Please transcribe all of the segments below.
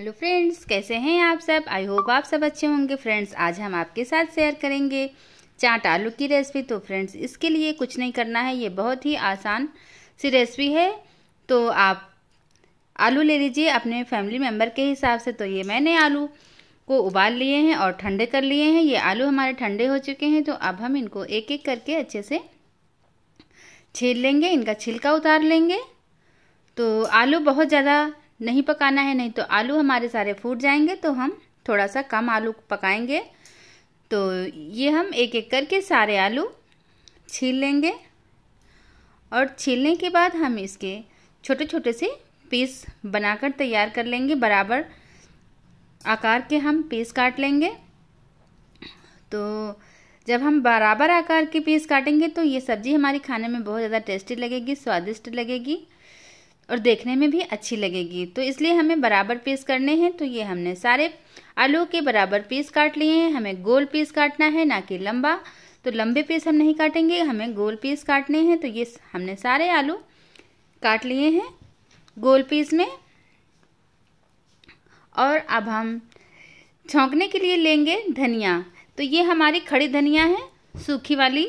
hello friends कैसे हैं आप सब आई होप आप सब अच्छे होंगे फ्रेंड्स आज हम आपके साथ शेयर करेंगे चाट आलू की रेसिपी तो फ्रेंड्स इसके लिए कुछ नहीं करना है ये बहुत ही आसान सी रेसिपी है तो आप आलू ले लीजिए अपने फैमिली मेम्बर के हिसाब से तो ये मैंने आलू को उबाल लिए हैं और ठंडे कर लिए हैं ये आलू हमारे ठंडे हो चुके हैं तो अब हम इनको एक एक करके अच्छे से छील लेंगे इनका छिलका उतार लेंगे तो आलू बहुत ज़्यादा नहीं पकाना है नहीं तो आलू हमारे सारे फूट जाएंगे तो हम थोड़ा सा कम आलू पकाएंगे तो ये हम एक एक करके सारे आलू छील लेंगे और छीलने के बाद हम इसके छोटे छोटे से पीस बनाकर तैयार कर लेंगे बराबर आकार के हम पीस काट लेंगे तो जब हम बराबर आकार के पीस काटेंगे तो ये सब्ज़ी हमारी खाने में बहुत ज़्यादा टेस्टी लगेगी स्वादिष्ट लगेगी और देखने में भी अच्छी लगेगी तो इसलिए हमें बराबर पीस करने हैं तो ये हमने सारे आलू के बराबर पीस काट लिए हैं हमें गोल पीस काटना है ना कि लंबा तो लंबे पीस हम नहीं काटेंगे हमें गोल पीस काटने हैं तो ये हमने सारे आलू काट लिए हैं गोल पीस में और अब हम छोंकने के लिए लेंगे धनिया तो ये हमारी खड़ी धनिया है सूखी वाली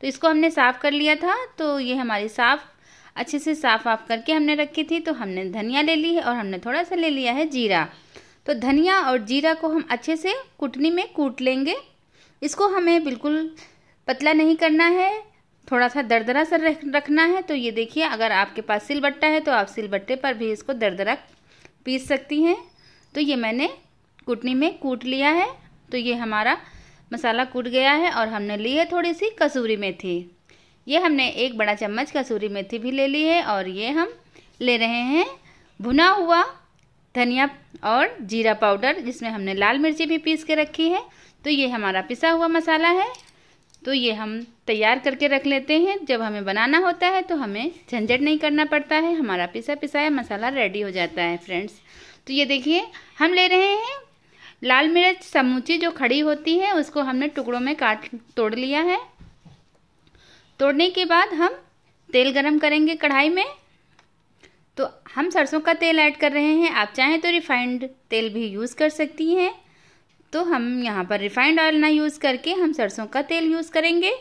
तो इसको हमने साफ़ कर लिया था तो ये हमारी साफ़ अच्छे से साफ आफ करके हमने रखी थी तो हमने धनिया ले ली है और हमने थोड़ा सा ले लिया है जीरा तो धनिया और जीरा को हम अच्छे से कुटनी में कूट लेंगे इसको हमें बिल्कुल पतला नहीं करना है थोड़ा सा दरदरा सा रखना है तो ये देखिए अगर आपके पास सिलबट्टा है तो आप सिलबट्टे पर भी इसको दरदरा पीस सकती हैं तो ये मैंने कुटनी में कूट लिया है तो ये हमारा मसाला कूट गया है और हमने ली है थोड़ी सी कसूरी मेथी ये हमने एक बड़ा चम्मच कसूरी मेथी भी ले ली है और ये हम ले रहे हैं भुना हुआ धनिया और जीरा पाउडर जिसमें हमने लाल मिर्ची भी पीस के रखी है तो ये हमारा पिसा हुआ मसाला है तो ये हम तैयार करके रख लेते हैं जब हमें बनाना होता है तो हमें झंझट नहीं करना पड़ता है हमारा पिसा पिसाया मसाला रेडी हो जाता है फ्रेंड्स तो ये देखिए हम ले रहे हैं लाल मिर्च समूची जो खड़ी होती है उसको हमने टुकड़ों में काट तोड़ लिया है तोड़ने के बाद हम तेल गरम करेंगे कढ़ाई में तो हम सरसों का तेल ऐड कर रहे हैं आप चाहें तो रिफाइंड तेल भी यूज़ कर सकती हैं तो हम यहाँ पर रिफाइंड ऑयल ना यूज़ करके हम सरसों का तेल यूज़ करेंगे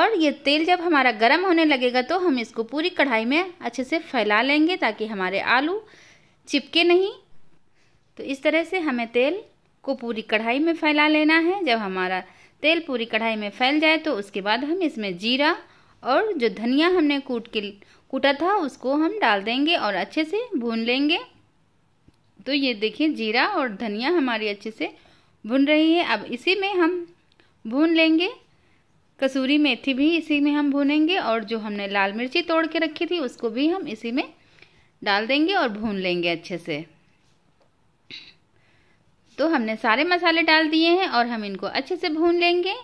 और ये तेल जब हमारा गर्म होने लगेगा तो हम इसको पूरी कढ़ाई में अच्छे से फैला लेंगे ताकि हमारे आलू चिपके नहीं तो इस तरह से हमें तेल को पूरी कढ़ाई में फैला लेना है जब हमारा तेल पूरी कढ़ाई में फैल जाए तो उसके बाद हम इसमें जीरा और जो धनिया हमने कूट के कूटा था उसको हम डाल देंगे और अच्छे से भून लेंगे तो ये देखिए जीरा और धनिया हमारी अच्छे से भुन रही है अब इसी में हम भून लेंगे कसूरी मेथी भी इसी में हम भूनेंगे और जो हमने लाल मिर्ची तोड़ के रखी थी उसको भी हम इसी में डाल देंगे और भून लेंगे अच्छे से तो हमने सारे मसाले डाल दिए हैं और हम इनको अच्छे से भून लेंगे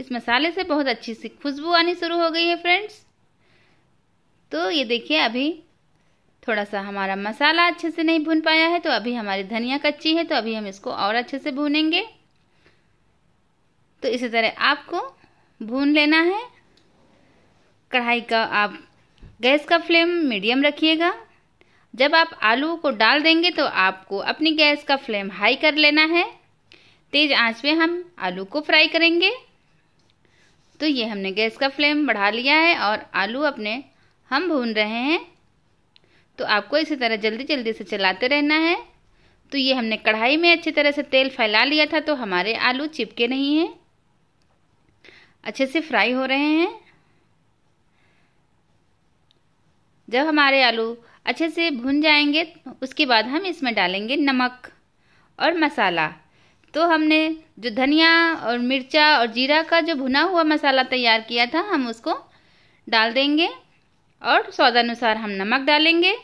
इस मसाले से बहुत अच्छी सी खुशबू आनी शुरू हो गई है फ्रेंड्स तो ये देखिए अभी थोड़ा सा हमारा मसाला अच्छे से नहीं भून पाया है तो अभी हमारी धनिया कच्ची है तो अभी हम इसको और अच्छे से भूनेंगे तो इसी तरह आपको भून लेना है कढ़ाई का आप गैस का फ्लेम मीडियम रखिएगा जब आप आलू को डाल देंगे तो आपको अपनी गैस का फ्लेम हाई कर लेना है तेज़ आंच पे हम आलू को फ्राई करेंगे तो ये हमने गैस का फ्लेम बढ़ा लिया है और आलू अपने हम भून रहे हैं तो आपको इसी तरह जल्दी जल्दी से चलाते रहना है तो ये हमने कढ़ाई में अच्छी तरह से तेल फैला लिया था तो हमारे आलू चिपके नहीं हैं अच्छे से फ्राई हो रहे हैं जब हमारे आलू अच्छे से भुन जाएंगे उसके बाद हम इसमें डालेंगे नमक और मसाला तो हमने जो धनिया और मिर्चा और जीरा का जो भुना हुआ मसाला तैयार किया था हम उसको डाल देंगे और स्वादानुसार हम नमक डालेंगे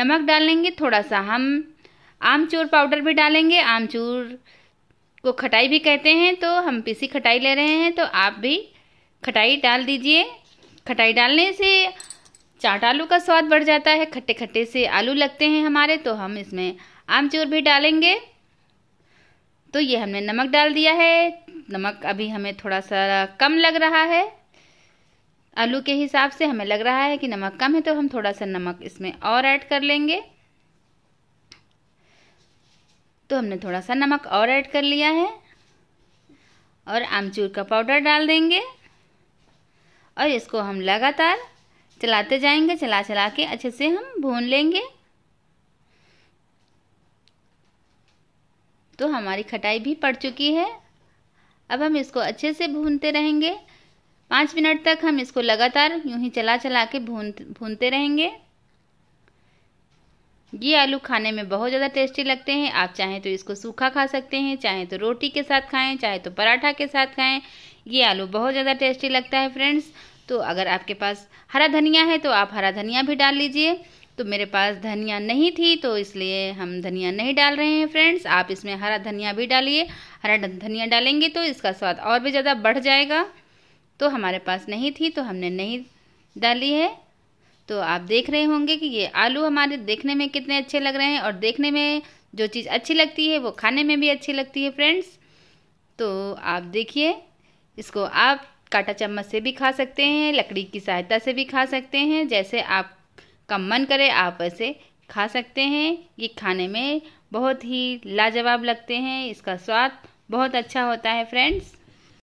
नमक डालेंगे थोड़ा सा हम आमचूर पाउडर भी डालेंगे आमचूर को खटाई भी कहते हैं तो हम पीसी खटाई ले रहे हैं तो आप भी खटाई डाल दीजिए खटाई डालने से चाट आलू का स्वाद बढ़ जाता है खट्टे खट्टे से आलू लगते हैं हमारे तो हम इसमें आमचूर भी डालेंगे तो ये हमने नमक डाल दिया है नमक अभी हमें थोड़ा सा कम लग रहा है आलू के हिसाब से हमें लग रहा है कि नमक कम है तो हम थोड़ा सा नमक इसमें और ऐड कर लेंगे तो हमने थोड़ा सा नमक और ऐड कर लिया है और आमचूर का पाउडर डाल देंगे और इसको हम लगातार चलाते जाएंगे चला चला के अच्छे से हम भून लेंगे तो हमारी खटाई भी पड़ चुकी है अब हम इसको अच्छे से भूनते रहेंगे पाँच मिनट तक हम इसको लगातार यूं ही चला चला के भून भूनते रहेंगे ये आलू खाने में बहुत ज़्यादा टेस्टी लगते हैं आप चाहें तो इसको सूखा खा सकते हैं चाहें तो रोटी के साथ खाएं चाहे तो पराठा के साथ खाएं ये आलू बहुत ज़्यादा टेस्टी लगता है फ्रेंड्स तो अगर आपके पास हरा धनिया है तो आप हरा धनिया भी डाल लीजिए तो मेरे पास धनिया नहीं थी तो इसलिए हम धनिया नहीं डाल रहे हैं फ्रेंड्स आप इसमें हरा धनिया भी डालिए हरा धनिया डालेंगे तो इसका स्वाद और भी ज़्यादा बढ़ जाएगा तो हमारे पास नहीं थी तो हमने नहीं डाली है तो आप देख रहे होंगे कि ये आलू हमारे देखने में कितने अच्छे लग रहे हैं और देखने में जो चीज़ अच्छी लगती है वो खाने में भी अच्छी लगती है फ्रेंड्स तो आप देखिए इसको आप काटा चम्मच से भी खा सकते हैं लकड़ी की सहायता से भी खा सकते हैं जैसे आप का मन करे आप वैसे खा सकते हैं ये खाने में बहुत ही लाजवाब लगते हैं इसका स्वाद बहुत अच्छा होता है फ्रेंड्स